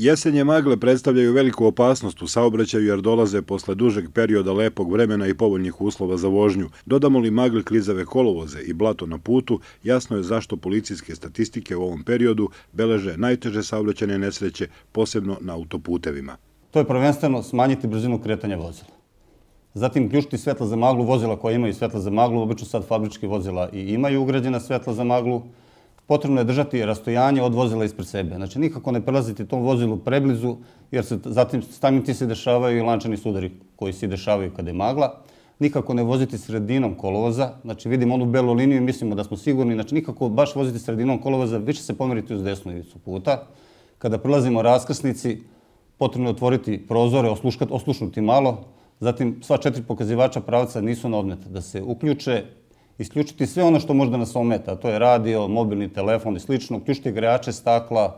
Jesenje magle predstavljaju veliku opasnost u saobraćaju jer dolaze posle dužeg perioda lepog vremena i povoljnih uslova za vožnju. Dodamo li magle klizave kolovoze i blato na putu, jasno je zašto policijske statistike u ovom periodu beleže najteže saobraćane nesreće, posebno na autoputevima. To je prvenstveno smanjiti brzinu kretanja vozila. Zatim ključiti svetla za maglu, vozila koja imaju svetla za maglu, obično sad fabrički vozila i imaju ugrađena svetla za maglu, potrebno je držati rastojanje od vozila ispred sebe. Znači, nikako ne prelaziti tom vozilu preblizu, jer se zatim stamiti se dešavaju i lančani sudari koji se dešavaju kada je magla. Nikako ne voziti sredinom kolovoza, znači vidimo onu belu liniju i mislimo da smo sigurni, znači nikako baš voziti sredinom kolovoza, više se pomeriti uz desnu ivicu puta. Kada prelazimo raskrsnici, potrebno je otvoriti prozore, osluškati, oslušnuti malo, zatim sva četiri pokazivača pravca nisu na odmet da se uključe, isključiti sve ono što možda nas ometa, to je radio, mobilni telefon i slično, uključiti grejače stakla,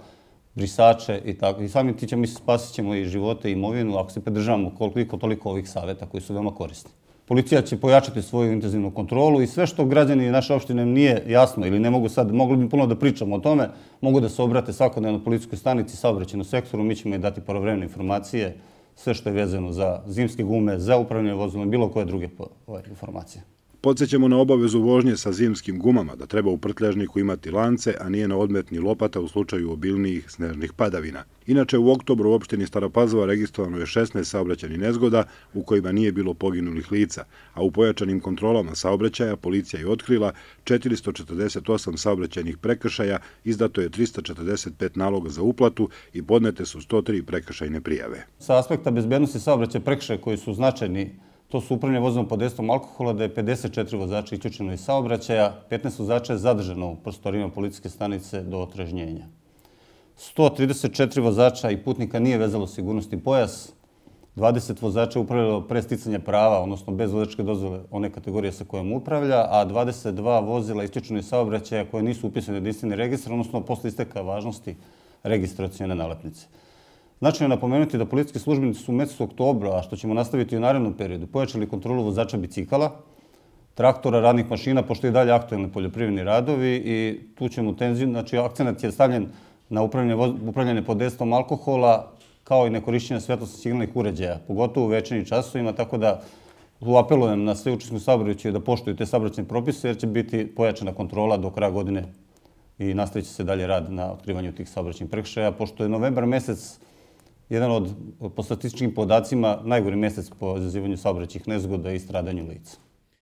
brisače i tako. I samim ti ćemo, spasit ćemo i živote i imovinu ako se predržavamo koliko toliko ovih saveta koji su veoma korisni. Policija će pojačati svoju intenzivnu kontrolu i sve što građani naše opštine nije jasno ili ne mogu sad, mogli bi puno da pričamo o tome, mogu da se obrate svakodnevno policijskoj stanici saobraćenu sektoru, mi ćemo im dati paravremne informacije, sve što je vezano za zimske gume, za upravljanje vozilom, bilo koje druge ovaj, informacije. Podsećamo na obavezu vožnje sa zimskim gumama, da treba u prtležniku imati lance, a nije na odmetni lopata u slučaju obilnijih snežnih padavina. Inače, u oktobru u opštini Staropazova registrovano je 16 saobraćani nezgoda u kojima nije bilo poginulih lica, a u pojačanim kontrolama saobraćaja policija je otkrila 448 saobraćajnih prekršaja, izdato je 345 naloga za uplatu i podnete su 103 prekršajne prijave. Sa aspekta bezbednosti saobraćaja prekršaja koji su značajni prekršaja, to su upravljene vozom pod destom alkohola, da je 54 vozača isključeno iz saobraćaja, 15 vozača je zadržano u prostorima policijske stanice do otražnjenja. 134 vozača i putnika nije vezalo sigurnosti pojas, 20 vozača je upravljalo pre sticanja prava, odnosno bez vozačke dozove one kategorije sa kojom upravlja, a 22 vozila isključeno iz saobraćaja koje nisu upisane u jedinstveni registar, odnosno posle isteka važnosti registracijone nalepnice. Znači, Značajno je napomenuti da politički službenici su u mesecu oktobra, a što ćemo nastaviti u narednom periodu, pojačali kontrolu vozača bicikala, traktora, radnih mašina, pošto je dalje aktualni poljoprivredni radovi i tu ćemo tenziju, znači akcent je stavljen na upravljanje, upravljanje pod destom alkohola, kao i nekorišćenje svjetlosti signalnih uređaja, pogotovo u večernim časovima, tako da tu apelujem na sve učestvene saobraćaje da poštuju te saobraćajne propise jer će biti pojačana kontrola do kraja godine i nastavit će se dalje rad na otkrivanju tih saobraćajnih prekršaja, pošto je novembar mjesec jedan od, po statističkim podacima, najgori mjesec po izazivanju saobraćih nezgoda i stradanju lica.